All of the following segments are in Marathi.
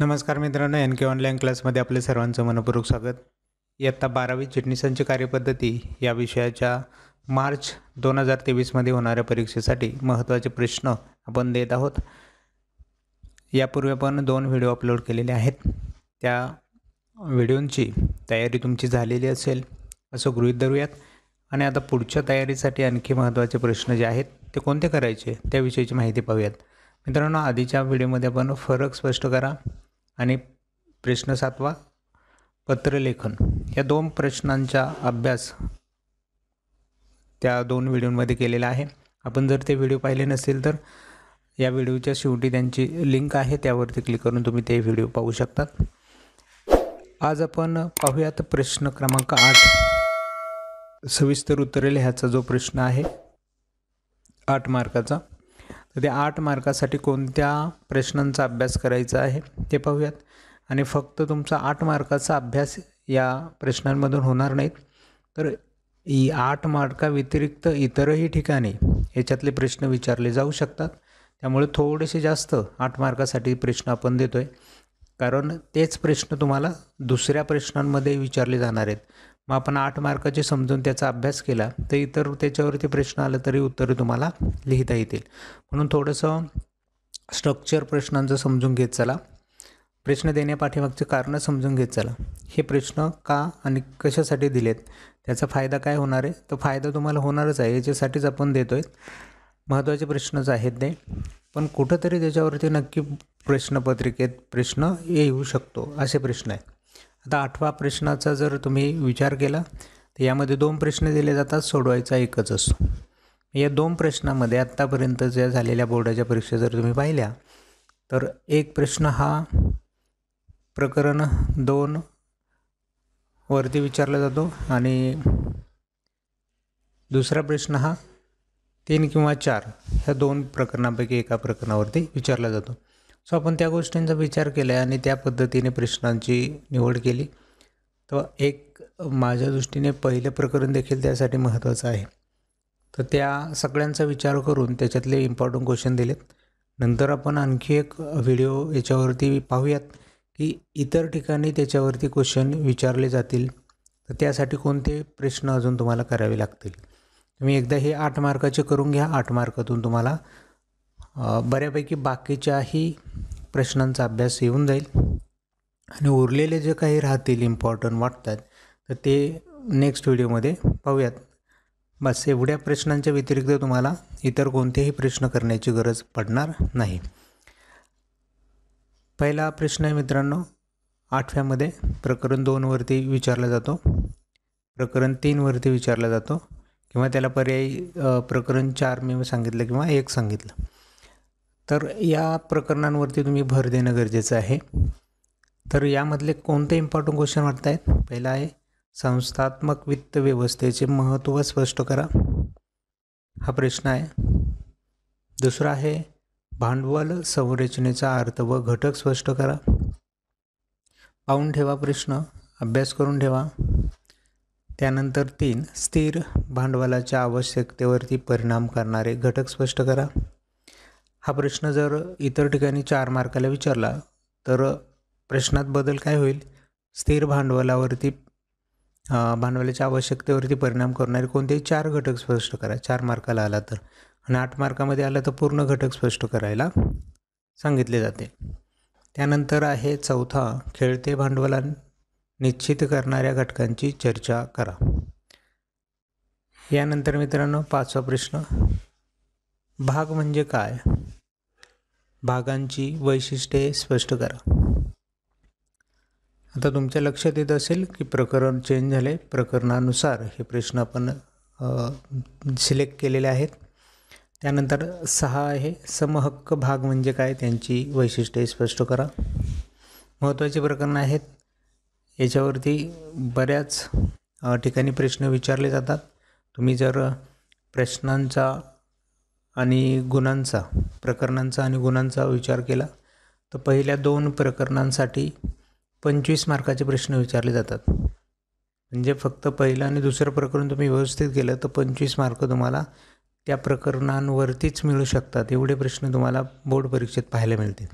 नमस्कार मित्रांनो एन के ऑनलाईन क्लासमध्ये आपले सर्वांचं मनपूर्वक स्वागत इयत्ता बारावी चिटणीसांची कार्यपद्धती या विषयाच्या मार्च दोन हजार तेवीसमध्ये होणाऱ्या परीक्षेसाठी महत्त्वाचे प्रश्न आपण देत आहोत यापूर्वी आपण दोन व्हिडिओ अपलोड केलेले आहेत त्या व्हिडिओंची तयारी तुमची झालेली असेल असं गृहीत धरूयात आणि आता पुढच्या तयारीसाठी आणखी महत्त्वाचे प्रश्न जे आहेत ते कोणते करायचे त्याविषयीची माहिती पाहूयात मित्रांनो आधीच्या व्हिडिओमध्ये आपण फरक स्पष्ट करा आणि प्रश्न सातवा पत्रलेखन या दोन प्रश्नांचा अभ्यास त्या दोन व्हिडिओमध्ये केलेला आहे आपण जर ते व्हिडिओ पाहिले नसेल तर या व्हिडिओच्या शेवटी त्यांची लिंक आहे त्यावरती क्लिक करून तुम्ही ते व्हिडिओ पाहू शकतात आज आपण पाहूयात प्रश्न क्रमांक आठ सविस्तर उत्तरेल ह्याचा जो प्रश्न आहे आठ मार्काचा तर ते आठ मार्कासाठी कोणत्या प्रश्नांचा अभ्यास करायचा आहे ते पाहूयात आणि फक्त तुमचा आठ मार्काचा अभ्यास या प्रश्नांमधून होणार नाहीत तर ही आठ मार्काव्यतिरिक्त इतरही ठिकाणी याच्यातले प्रश्न विचारले जाऊ शकतात त्यामुळे थोडेसे जास्त आठ मार्कासाठी प्रश्न आपण देतो आहे कारण तेच प्रश्न तुम्हाला दुसऱ्या प्रश्नांमध्ये विचारले जाणार आहेत मग आपण आठ मार्काचे समजून त्याचा अभ्यास केला तर इतर त्याच्यावरती प्रश्न आला तरी उत्तरे तुम्हाला लिहिता येतील म्हणून थोडंसं स्ट्रक्चर प्रश्नांचं समजून घेत चला प्रश्न देण्यापाठीमागचे कारणं समजून घेत चला हे प्रश्न का आणि कशासाठी दिलेत त्याचा फायदा काय होणार आहे तर फायदा तुम्हाला होणारच आहे याच्यासाठीच आपण देतो आहे महत्त्वाचे प्रश्नच आहेत ते पण कुठंतरी त्याच्यावरती नक्की प्रश्नपत्रिकेत प्रश्न येऊ शकतो असे प्रश्न आहेत आता आठवा प्रश्नाचा जर तुम्ही विचार केला तर यामध्ये दोन प्रश्न दिले जातात सोडवायचा एकच असतो या दोन प्रश्नामध्ये आत्तापर्यंत ज्या झालेल्या बोर्डाच्या परीक्षा जर तुम्ही पाहिल्या तर एक प्रश्न हा प्रकरण दोन वरती विचारला जातो आणि दुसरा प्रश्न हा तीन किंवा चार ह्या दोन प्रकरणापैकी एका प्रकरणावरती विचारला जातो सो आपण त्या गोष्टींचा विचार केला आणि त्या पद्धतीने प्रश्नांची निवड केली तर एक माझ्या दृष्टीने पहिलं प्रकरण देखील त्यासाठी महत्त्वाचं आहे तर त्या सगळ्यांचा विचार करून त्याच्यातले इम्पॉर्टंट क्वेश्चन दिलेत नंतर आपण आणखी एक व्हिडिओ याच्यावरती पाहूयात की इतर ठिकाणी त्याच्यावरती क्वेश्चन विचारले जातील तर त्यासाठी कोणते प्रश्न अजून तुम्हाला करावे लागतील तुम्ही एकदा हे आठ मार्काचे करून घ्या आठ मार्कातून तुम्हाला बऱ्यापैकी बाकीच्याही प्रश्नांचा अभ्यास येऊन जाईल आणि उरलेले जे काही राहतील इम्पॉर्टंट वाटतात तर ते नेक्स्ट व्हिडिओमध्ये पाहूयात बस एवढ्या प्रश्नांच्या व्यतिरिक्त तुम्हाला इतर कोणतेही प्रश्न करण्याची गरज पडणार नाही पहिला प्रश्न आहे मित्रांनो आठव्यामध्ये प्रकरण दोनवरती विचारला जातो प्रकरण तीनवरती विचारला जातो किंवा त्याला पर्यायी प्रकरण चार मी सांगितलं किंवा एक सांगितलं तर या प्रकरणांवरती तुम्ही भर देणं गरजेचं आहे तर यामधले कोणते इम्पॉर्टंट क्वेश्चन वाटत आहेत पहिला आहे संस्थात्मक वित्त व्यवस्थेचे महत्त्व स्पष्ट करा हा प्रश्न आहे दुसरा आहे भांडवल संरचनेचा अर्थ व घटक स्पष्ट करा पाहून ठेवा प्रश्न अभ्यास करून ठेवा त्यानंतर तीन स्थिर भांडवलाच्या आवश्यकतेवरती परिणाम करणारे घटक स्पष्ट करा हा प्रश्न जर इतर ठिकाणी चार मार्काला विचारला तर प्रश्नात बदल काय होईल स्थिर भांडवलावरती भांडवलाच्या आवश्यकतेवरती परिणाम करणारे कोणतेही चार घटक स्पष्ट करा चार मार्काला आला तर आणि आठ मार्कामध्ये आला तर पूर्ण घटक स्पष्ट करायला सांगितले जाते त्यानंतर आहे चौथा खेळते भांडवला निश्चित करणाऱ्या घटकांची चर्चा करा यानंतर मित्रांनो पाचवा प्रश्न भाग म्हणजे काय भागांची वैशिष्ट्ये स्पष्ट करा आता तुमच्या लक्षात येत असेल की प्रकरण चेंज झाले प्रकरणानुसार हे प्रश्न आपण सिलेक्ट केलेले आहेत त्यानंतर सहा आहे समहक्क भाग म्हणजे काय त्यांची वैशिष्ट्ये स्पष्ट करा महत्त्वाचे प्रकरणं आहेत याच्यावरती बऱ्याच ठिकाणी प्रश्न विचारले जातात तुम्ही जर प्रश्नांचा आणि गुणांचा प्रकरणांचा आणि गुणांचा विचार केला तर पहिल्या दोन प्रकरणांसाठी पंचवीस मार्काचे प्रश्न विचारले जातात म्हणजे फक्त पहिलं आणि दुसरं प्रकरण तुम्ही व्यवस्थित केलं तर पंचवीस मार्क तुम्हाला त्या प्रकरणांवरतीच मिळू शकतात एवढे प्रश्न तुम्हाला बोर्ड परीक्षेत पाहायला मिळतील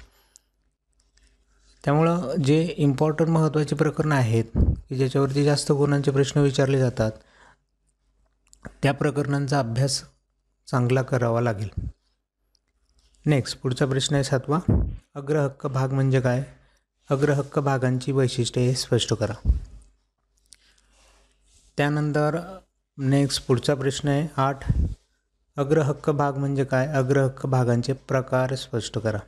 त्यामुळं जे इम्पॉर्टंट महत्त्वाचे प्रकरणं आहेत की ज्याच्यावरती जास्त गुणांचे प्रश्न विचारले जातात त्या प्रकरणांचा अभ्यास चांगला करावा लागेल नेक्स्ट पुढचा प्रश्न आहे सातवा अग्रहक्क भाग म्हणजे काय अग्रहक्क भागांची वैशिष्ट्ये हे स्पष्ट करा त्यानंतर नेक्स्ट पुढचा प्रश्न आहे आठ अग्रहक्क भाग म्हणजे काय अग्रहक्क भागांचे प्रकार स्पष्ट करा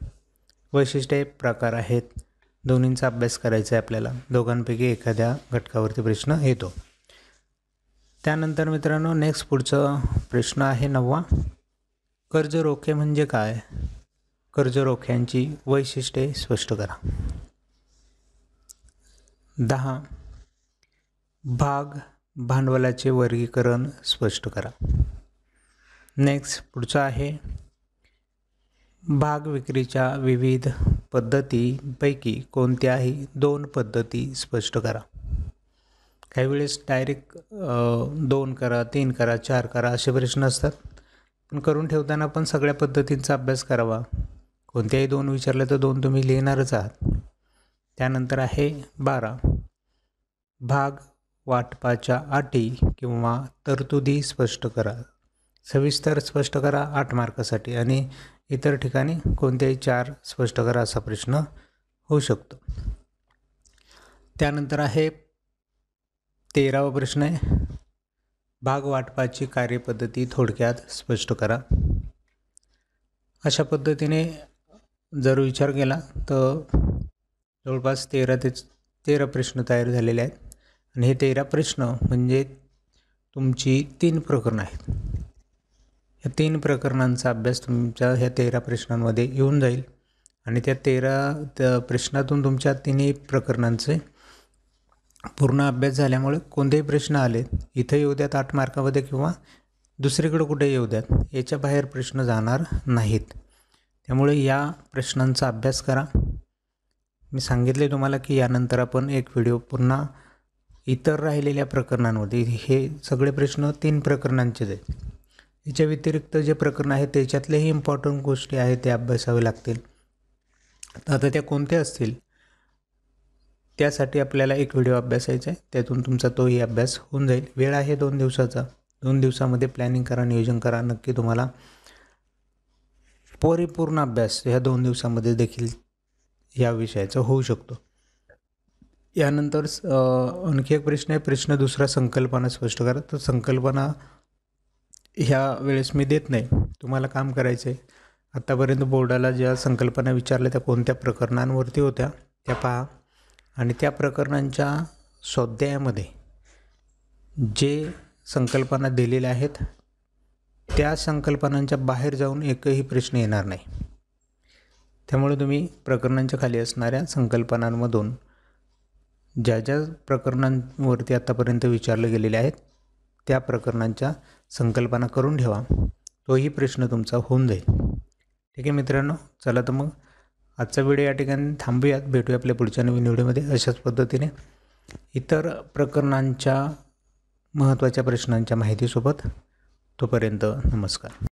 वैशिष्ट्ये प्रकार आहेत दोन्हींचा अभ्यास करायचा आहे आपल्याला दोघांपैकी एखाद्या घटकावरती प्रश्न येतो त्यानंतर मित्रांनो नेक्स्ट पुढचा प्रश्न आहे नववा कर्ज रोखे म्हणजे काय कर्ज रोख्यांची वैशिष्ट्ये स्पष्ट करा दहा भाग भांडवलाचे वर्गीकरण स्पष्ट करा नेक्स्ट पुढचं आहे भाग विक्रीच्या विविध पद्धतीपैकी कोणत्याही दोन पद्धती स्पष्ट करा काही वेळेस डायरेक्ट दोन करा तीन करा चार करा असे प्रश्न असतात पण करून ठेवताना पण सगळ्या पद्धतींचा अभ्यास करावा कोणत्याही दोन विचारले तर दोन तुम्ही लिहिणारच आहात त्यानंतर आहे बारा भाग वाटपाच्या अटी किंवा तरतुदी स्पष्ट करा सविस्तर स्पष्ट करा आठ मार्कासाठी आणि इतर ठिकाणी कोणत्याही चार स्पष्ट करा असा प्रश्न होऊ शकतो त्यानंतर आहे तेरावा प्रश्न आहे भाग वाटपाची कार्यपद्धती थोडक्यात स्पष्ट करा अशा पद्धतीने जर विचार केला तर जवळपास तेरा ते तेरा प्रश्न तयार झालेले आहेत आणि हे तेरा प्रश्न म्हणजे तुमची तीन प्रकरणं आहेत या तीन प्रकरणांचा अभ्यास तुमच्या ह्या तेरा प्रश्नांमध्ये येऊन जाईल आणि त्या तेरा त्या प्रश्नातून तुमच्या तिन्ही प्रकरणांचे पूर्ण अभ्यास झाल्यामुळे कोणतेही प्रश्न आले इथं येऊ द्यात आठ मार्कामध्ये किंवा दुसरीकडं कुठे येऊ द्यात याच्या बाहेर प्रश्न जाणार नाहीत त्यामुळे या प्रश्नांचा अभ्यास करा मी सांगितले तुम्हाला की यानंतर आपण एक व्हिडिओ पुन्हा इतर राहिलेल्या प्रकरणांमध्ये हे सगळे प्रश्न तीन प्रकरणांचेच आहेत याच्या व्यतिरिक्त जे प्रकरण आहेत त्याच्यातलेही इम्पॉर्टंट गोष्टी आहेत ते अभ्यासाव्या लागतील तर आता त्या कोणत्या असतील त्यासाठी आपल्याला एक व्हिडिओ अभ्यासायचा आहे त्यातून तुमचा तोही अभ्यास होऊन जाईल वेळ आहे दोन दिवसाचा दोन दिवसामध्ये प्लॅनिंग करा नियोजन करा नक्की तुम्हाला परिपूर्ण अभ्यास ह्या दोन दिवसामध्ये देखील या विषयाचा होऊ शकतो यानंतर आणखी एक प्रश्न आहे प्रश्न दुसरा संकल्पना स्पष्ट करा तर संकल्पना ह्या वेळेस मी देत नाही तुम्हाला काम करायचं आहे आत्तापर्यंत बोर्डाला ज्या संकल्पना विचारल्या त्या कोणत्या प्रकरणांवरती होत्या त्या पहा आणि त्या प्रकरणांच्या स्वाध्यायामध्ये जे संकल्पना दिलेल्या आहेत त्या संकल्पनांच्या बाहेर जाऊन एकही प्रश्न येणार नाही त्यामुळे तुम्ही प्रकरणांच्या खाली असणाऱ्या संकल्पनांमधून ज्या ज्या प्रकरणांवरती आत्तापर्यंत विचारले गेलेले आहेत त्या प्रकरणांच्या संकल्पना करून ठेवा तोही प्रश्न तुमचा होऊन जाईल ठीक आहे मित्रांनो चला तर मग आजचा व्हिडिओ या ठिकाणी थांबूयात भेटूया आपल्या पुढच्या नवीन व्हिडिओमध्ये अशाच पद्धतीने इतर प्रकरणांच्या महत्त्वाच्या प्रश्नांच्या माहितीसोबत तोपर्यंत नमस्कार